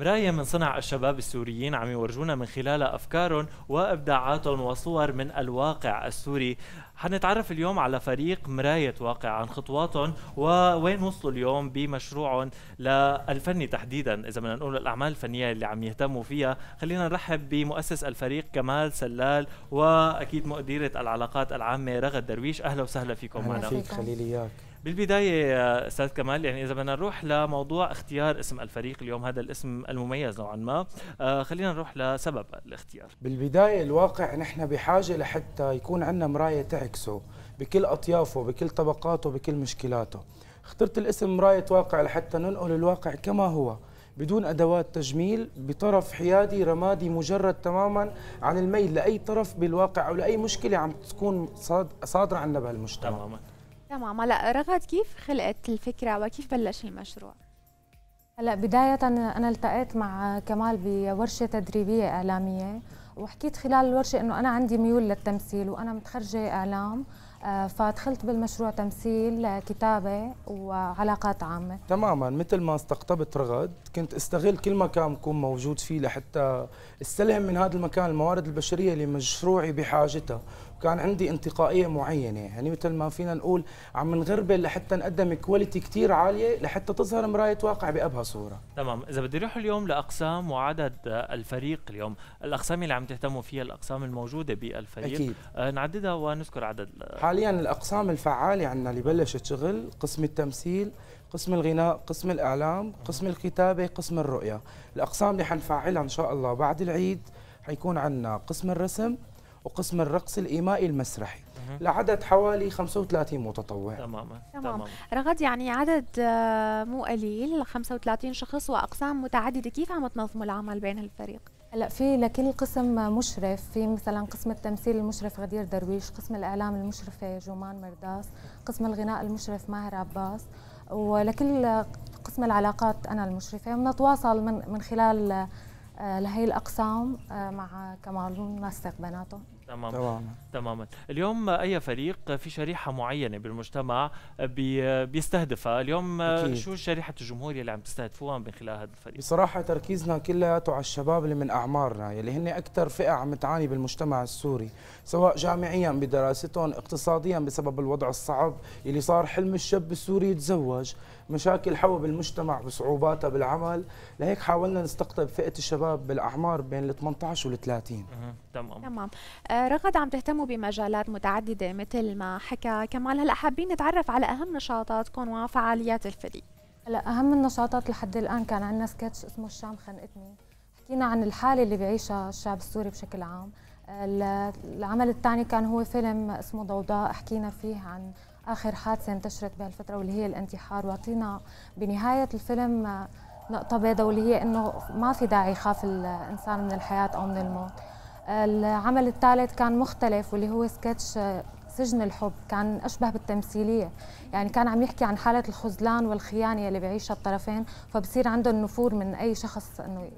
مراية من صنع الشباب السوريين عم يورجونا من خلالها أفكارهم وإبداعاتهم وصور من الواقع السوري حنتعرف اليوم على فريق مراية واقع عن خطواتهم ووين وصلوا اليوم بمشروعهم للفني تحديدا إذا بدنا نقول الأعمال الفنية اللي عم يهتموا فيها خلينا نرحب بمؤسس الفريق كمال سلال وأكيد مديرة العلاقات العامة رغد درويش أهلا وسهلا فيكم معنا فيك خليلي إياك بالبدايه استاذ كمال يعني اذا بدنا نروح لموضوع اختيار اسم الفريق اليوم هذا الاسم المميز نوعا ما آه خلينا نروح لسبب الاختيار بالبدايه الواقع نحن بحاجه لحتى يكون عندنا مرايه تعكسه بكل اطيافه بكل طبقاته بكل مشكلاته اخترت الاسم مرايه واقع لحتى ننقل الواقع كما هو بدون ادوات تجميل بطرف حيادي رمادي مجرد تماما عن الميل لاي طرف بالواقع او لاي مشكله عم تكون صادره عنا بهالمجتمع تماما تمام هلا رغد كيف خلقت الفكره وكيف بلش المشروع؟ هلا بداية أنا التقيت مع كمال بورشة تدريبية إعلامية وحكيت خلال الورشة إنه أنا عندي ميول للتمثيل وأنا متخرجة إعلام آه، فدخلت بالمشروع تمثيل آه، كتابة وعلاقات عامة تماما مثل ما استقطبت رغد كنت استغل كل مكان بكون موجود فيه لحتى استلهم من هذا المكان الموارد البشرية اللي مشروعي بحاجتها كان عندي انتقائيه معينه يعني مثل ما فينا نقول عم نغربل لحتى نقدم كواليتي كثير عاليه لحتى تظهر مرايه واقع بابهى صوره تمام اذا بدي اروح اليوم لاقسام وعدد الفريق اليوم الاقسام اللي عم تهتموا فيها الاقسام الموجوده بالفريق أكيد. آه نعددها ونذكر عدد حاليا الاقسام الفعاله عندنا اللي بلشت شغل قسم التمثيل قسم الغناء قسم الاعلام قسم الكتابه قسم الرؤيه الاقسام اللي حنفعلها ان شاء الله بعد العيد حيكون عندنا قسم الرسم وقسم الرقص الإيمائي المسرحي لعدد حوالي 35 متطوع تماما تمام رغد يعني عدد آه، مو قليل 35 شخص واقسام متعدده كيف عم تنظموا العمل بين هالفريق هلا في لكل قسم مشرف في مثلا قسم التمثيل المشرف غدير درويش قسم الاعلام المشرفه جومان مرداس قسم الغناء المشرف ماهر عباس ولكل قسم العلاقات انا المشرفه ونتواصل من من خلال آه، لهي الاقسام آه، مع كمال منسق بيناتهم تمام تماما تماما اليوم اي فريق في شريحه معينه بالمجتمع بي بيستهدفها اليوم أكيد. شو شريحه الجمهور اللي عم تستهدفوها من خلال هذا الفريق بصراحه تركيزنا كلياته على الشباب اللي من اعمارنا يلي هن اكثر فئه عم تعاني بالمجتمع السوري سواء جامعيا بدراستهم اقتصاديا بسبب الوضع الصعب اللي صار حلم الشاب السوري يتزوج مشاكل حوا بالمجتمع بصعوباتها بالعمل لهيك حاولنا نستقطب فئه الشباب بالاعمار بين ال 18 وال 30 تمام تمام آه، رغد عم تهتموا بمجالات متعدده مثل ما حكى كمال هلا حابين نتعرف على اهم نشاطاتكم وفعاليات الفريق هلا اهم النشاطات لحد الان كان عندنا سكتش اسمه الشام خنقتني حكينا عن الحاله اللي بيعيشها الشعب السوري بشكل عام آه، العمل الثاني كان هو فيلم اسمه ضوضاء حكينا فيه عن اخر حادثه انتشرت بهالفتره واللي هي الانتحار واعطينا بنهايه الفيلم آه، نقطه بيضاء واللي هي انه ما في داعي يخاف الانسان من الحياه او من الموت العمل الثالث كان مختلف واللي هو سكتش آه، سجن الحب كان اشبه بالتمثيليه يعني كان عم يحكي عن حاله الخذلان والخيانه اللي بيعيشها الطرفين فبصير عنده النفور من اي شخص انه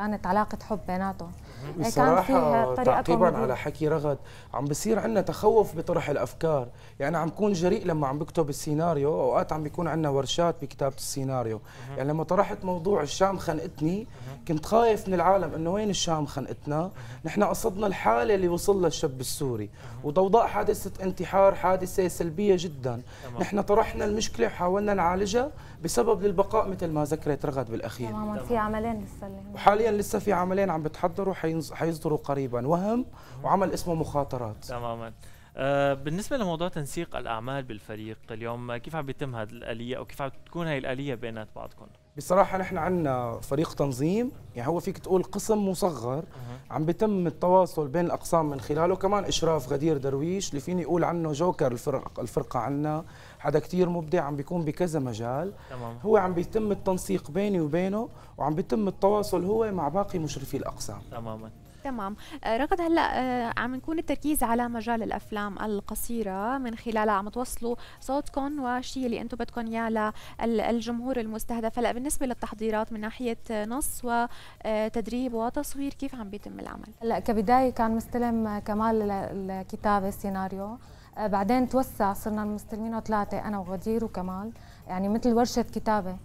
كانت علاقه حب بيناتهم يعني كان فيها طريقه تعقيبا على حكي رغد عم بصير عندنا تخوف بطرح الافكار يعني عم بكون جريء لما عم بكتب السيناريو اوقات عم بيكون عندنا ورشات بكتابه السيناريو يعني لما طرحت موضوع الشام خنقتني كنت خايف من العالم انه وين الشام خنقتنا نحن قصدنا الحاله اللي وصل لها الشاب السوري وضوضاء حادثه انتحار حادثه سلبيه جدا نحن طرحنا المشكله وحاولنا نعالجها بسبب للبقاء مثل ما ذكرت رغد بالاخير تماما في عملين لسه وحاليا حاليا لسه في عملين عم بتحضروا حيصدروا قريبا وهم وعمل اسمه مخاطرات تماما آه، بالنسبه لموضوع تنسيق الاعمال بالفريق اليوم آه، كيف عم بيتم هذه الاليه او كيف عم تكون هي الاليه بينات بعضكم بصراحه نحن عندنا فريق تنظيم يعني هو فيك تقول قسم مصغر عم بيتم التواصل بين الاقسام من خلاله كمان اشراف غدير درويش اللي فيني اقول عنه جوكر الفرق الفرقه عندنا حدا كثير مبدع عم بيكون بكذا مجال تمام. هو عم بيتم التنسيق بيني وبينه وعم بيتم التواصل هو مع باقي مشرفي الاقسام تماما تمام آه، رغد هلا آه، عم نكون التركيز على مجال الافلام القصيره من خلالها عم توصلوا صوتكم والشيء اللي انتم بدكم اياه للجمهور المستهدف هلا بالنسبه للتحضيرات من ناحيه نص وتدريب آه، وتصوير كيف عم بيتم العمل هلا كبدايه كان مستلم كمال الكتابه السيناريو بعدين توسع صرنا مستلمينه ثلاثه انا وغدير وكمال يعني مثل ورشه كتابه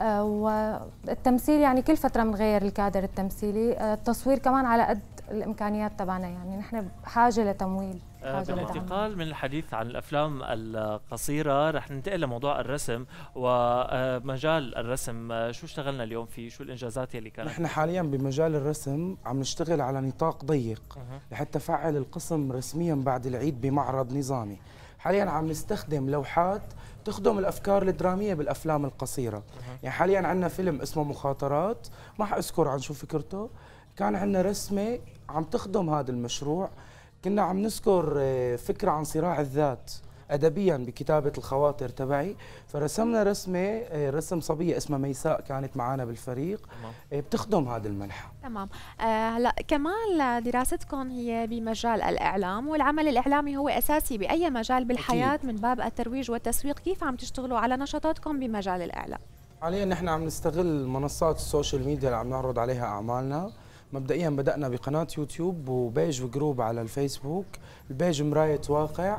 آه، والتمثيل يعني كل فتره بنغير الكادر التمثيلي آه، التصوير كمان على قد الامكانيات تبعنا يعني نحن بحاجه لتمويل آه، بالانتقال من الحديث عن الافلام القصيره رح ننتقل لموضوع الرسم ومجال الرسم شو اشتغلنا اليوم فيه شو الانجازات يلي كانت نحن حاليا بمجال الرسم عم نشتغل على نطاق ضيق لحتى فعل القسم رسميا بعد العيد بمعرض نظامي حاليا عم نستخدم لوحات تخدم الافكار الدراميه بالافلام القصيره يعني حاليا عندنا فيلم اسمه مخاطرات ما حاذكر عن شو فكرته كان عندنا رسمه عم تخدم هذا المشروع كنا عم نذكر آه، فكره عن صراع الذات ادبيا بكتابه الخواطر تبعي فرسمنا رسمه آه، رسم صبيه اسمها ميساء كانت معنا بالفريق آه، بتخدم هذا المنحه تمام آه، هلا آه كمان دراستكم هي بمجال الاعلام والعمل الاعلامي هو اساسي باي مجال بالحياه أكيد. من باب الترويج والتسويق كيف عم تشتغلوا على نشاطاتكم بمجال الاعلام حاليا نحن عم نستغل منصات السوشيال ميديا اللي عم نعرض عليها اعمالنا مبدئيا بدأنا بقناة يوتيوب وبيج وجروب على الفيسبوك البيج مراية واقع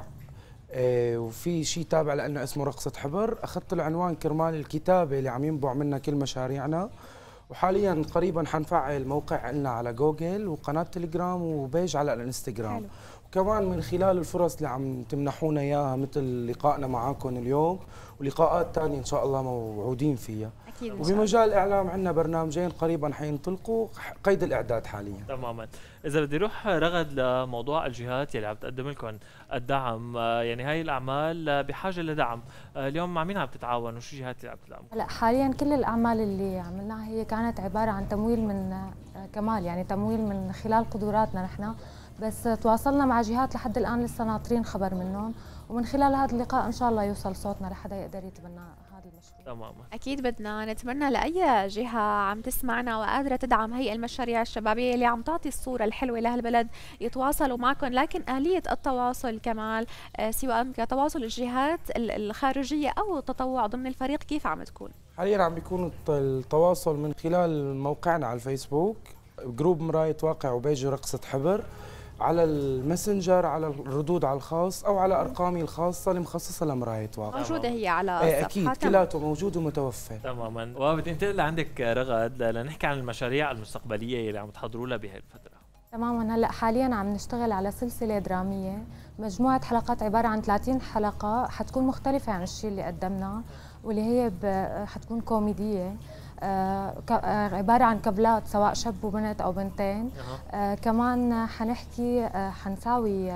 آه، وفي شيء تابع لنا اسمه رقصة حبر أخذت العنوان كرمال الكتابة اللي عم ينبع منها كل مشاريعنا وحاليا قريبا حنفعل موقع لنا على جوجل وقناة تليجرام وبيج على الانستغرام وكمان من خلال الفرص اللي عم تمنحونا إياها مثل لقائنا معاكم اليوم ولقاءات تانية إن شاء الله موعودين فيها اكيد مجال الاعلام عندنا برنامجين قريبا حينطلقوا قيد الاعداد حاليا تماما اذا بدي اروح رغد لموضوع الجهات يلي عم تقدم لكم الدعم آه، يعني هاي الاعمال بحاجه لدعم آه، اليوم مع مين عم تتعاون وشو الجهات اللي عم تدعم هلا حاليا كل الاعمال اللي عملناها هي كانت عباره عن تمويل من آه، كمال يعني تمويل من خلال قدراتنا نحن بس تواصلنا مع جهات لحد الان لسه ناطرين خبر منهم ومن خلال هذا اللقاء ان شاء الله يوصل صوتنا لحدا يقدر يتبنى تماما اكيد بدنا نتمنى لاي جهه عم تسمعنا وقادره تدعم هي المشاريع الشبابيه اللي عم تعطي الصوره الحلوه لهالبلد يتواصلوا معكم لكن اليه التواصل كمال آه، سواء كتواصل الجهات الخارجيه او التطوع ضمن الفريق كيف عم تكون حاليا عم بيكون التواصل من خلال موقعنا على الفيسبوك جروب مرايه واقع وبيجي رقصه حبر على الماسنجر على الردود على الخاص او على ارقامي الخاصه المخصصه لمرايه واقع موجوده هي على ايه اكيد كلياته موجود ومتوفر تماما وبدي انتقل لعندك رغد لنحكي عن المشاريع المستقبليه اللي عم تحضروا لها بهي الفتره تماما هلا حاليا عم نشتغل على سلسله دراميه مجموعه حلقات عباره عن 30 حلقه حتكون مختلفه عن الشيء اللي قدمناه واللي هي حتكون كوميديه آه، آه، عباره عن كبلات سواء شب وبنت او بنتين آه، كمان حنحكي حنساوي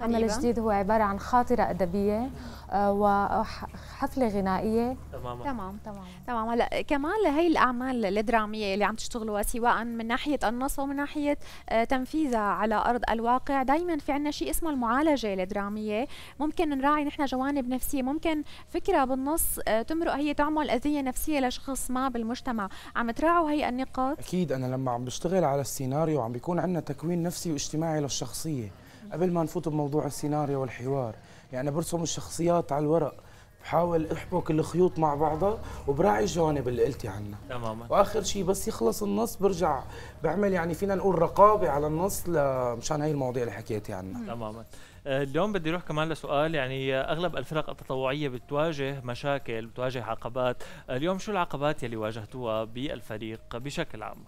عمل جديد هو عبارة عن خاطرة أدبية آه، وحفلة غنائية تماما تمام تمام تمام هلا كمان لهي الأعمال الدرامية اللي عم تشتغلوها سواء من ناحية النص ومن ناحية آه، تنفيذها على أرض الواقع دائما في عنا شيء اسمه المعالجة الدرامية ممكن نراعي نحن جوانب نفسية ممكن فكرة بالنص آه، تمرق هي تعمل أذية نفسية لشخص ما بالمجتمع عم تراعوا هي النقاط أكيد أنا لما عم بشتغل على السيناريو عم بيكون عندنا تكوين نفسي واجتماعي للشخصية قبل ما نفوت بموضوع السيناريو والحوار يعني برسم الشخصيات على الورق بحاول احبك الخيوط مع بعضها وبراعي الجوانب اللي قلتي عنها تماما واخر شيء بس يخلص النص برجع بعمل يعني فينا نقول رقابه على النص مشان هي المواضيع اللي حكيتي عنها تماما آه، اليوم بدي اروح كمان لسؤال يعني اغلب الفرق التطوعيه بتواجه مشاكل بتواجه عقبات آه، اليوم شو العقبات يلي واجهتوها بالفريق بشكل عام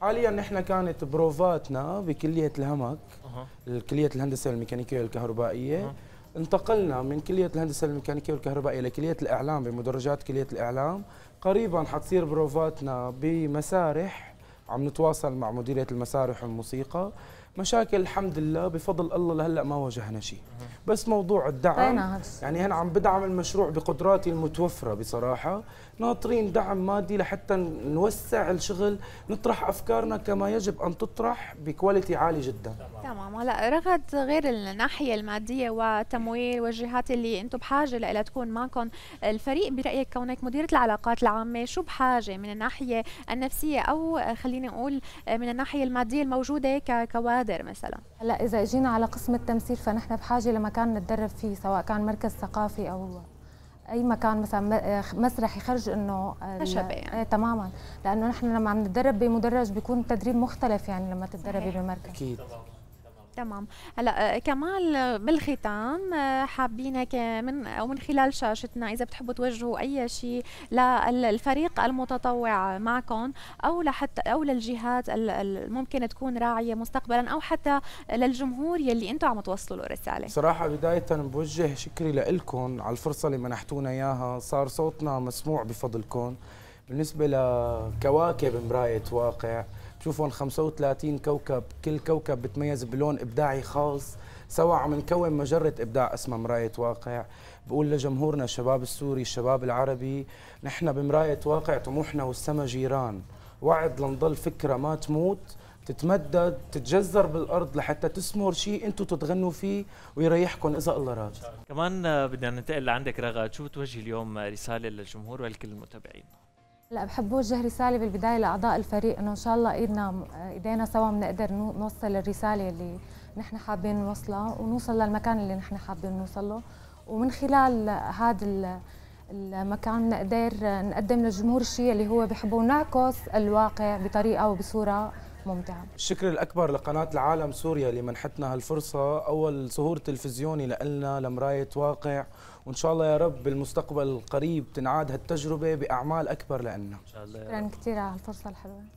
حاليا نحن كانت بروفاتنا بكليه الهمك أه. كليه الهندسه الميكانيكيه والكهربائيه أه. انتقلنا من كليه الهندسه الميكانيكيه والكهربائيه لكليه الاعلام بمدرجات كليه الاعلام قريبا حتصير بروفاتنا بمسارح عم نتواصل مع مديريه المسارح والموسيقى مشاكل الحمد لله بفضل الله لهلا ما واجهنا شيء بس موضوع الدعم طيب، يعني انا عم بدعم المشروع بقدراتي المتوفره بصراحه ناطرين دعم مادي لحتى نوسع الشغل نطرح افكارنا كما يجب ان تطرح بكواليتي عالي جدا تمام هلا رغد غير الناحيه الماديه والتمويل والجهات اللي انتم بحاجه لها تكون معكم الفريق برايك كونك مديره العلاقات العامه شو بحاجه من الناحيه النفسيه او خليني اقول من الناحيه الماديه الموجوده ككوادر قدر مثلا هلا اذا جينا على قسم التمثيل فنحن بحاجه لمكان نتدرب فيه سواء كان مركز ثقافي او اي مكان مثلا مسرح يخرج انه نشبه يعني. ايه تماما لانه نحن لما عم نتدرب بمدرج بيكون التدريب مختلف يعني لما تتدربي بمركز اكيد تمام هلا آه، كمال آه، بالختام هيك آه، من او من خلال شاشتنا اذا بتحبوا توجهوا اي شيء للفريق المتطوع معكم او لحتى او للجهات الممكن تكون راعيه مستقبلا او حتى للجمهور يلي انتم عم توصلوا له رساله صراحه بدايه بوجه شكري لكم على الفرصه اللي منحتونا اياها صار صوتنا مسموع بفضلكم بالنسبه لكواكب مرايه واقع بشوفهم 35 كوكب كل كوكب بتميز بلون ابداعي خاص سوا عم نكون مجرة إبداع اسمها مراية واقع بقول لجمهورنا الشباب السوري الشباب العربي نحن بمراية واقع طموحنا والسما جيران وعد لنضل فكرة ما تموت تتمدد تتجذر بالارض لحتى تسمر شيء انتم تتغنوا فيه ويريحكم اذا الله راد كمان بدنا ننتقل لعندك رغد شو بتوجه اليوم رساله للجمهور ولكل المتابعين هلا بحب اوجه رساله بالبدايه لاعضاء الفريق انه ان شاء الله ايدنا ايدينا سوا بنقدر نوصل الرساله اللي نحن حابين نوصلها ونوصل للمكان اللي نحن حابين نوصل له ومن خلال هذا المكان نقدر نقدم للجمهور الشيء اللي هو بحبه نعكس الواقع بطريقه وبصوره ممتعة الشكر الأكبر لقناة العالم سوريا اللي منحتنا هالفرصة أول ظهور تلفزيوني لنا لمراية واقع وإن شاء الله يا رب بالمستقبل القريب تنعاد هالتجربة بأعمال أكبر لنا شكرا كثير على الفرصة الحلوة